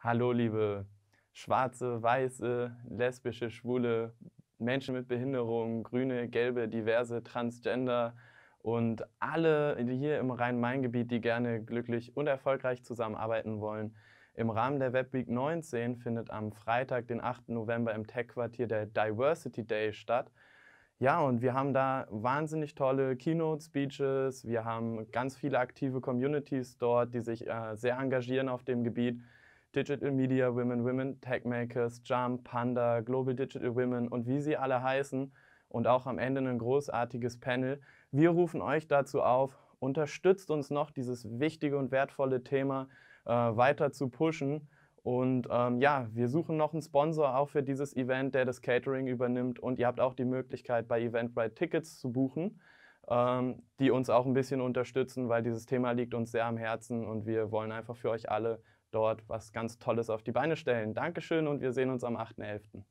Hallo, liebe schwarze, weiße, lesbische, schwule, Menschen mit Behinderung, grüne, gelbe, diverse, transgender und alle hier im Rhein-Main-Gebiet, die gerne glücklich und erfolgreich zusammenarbeiten wollen. Im Rahmen der Webweek 19 findet am Freitag, den 8. November im Tech-Quartier der Diversity Day statt. Ja, und wir haben da wahnsinnig tolle Keynote-Speeches. Wir haben ganz viele aktive Communities dort, die sich äh, sehr engagieren auf dem Gebiet. Digital Media Women, Women Tech Makers, Jump, Panda, Global Digital Women und wie sie alle heißen und auch am Ende ein großartiges Panel. Wir rufen euch dazu auf, unterstützt uns noch, dieses wichtige und wertvolle Thema äh, weiter zu pushen. Und ähm, ja, wir suchen noch einen Sponsor auch für dieses Event, der das Catering übernimmt. Und ihr habt auch die Möglichkeit, bei Eventbrite Tickets zu buchen, ähm, die uns auch ein bisschen unterstützen, weil dieses Thema liegt uns sehr am Herzen und wir wollen einfach für euch alle dort was ganz Tolles auf die Beine stellen. Dankeschön und wir sehen uns am 8.11.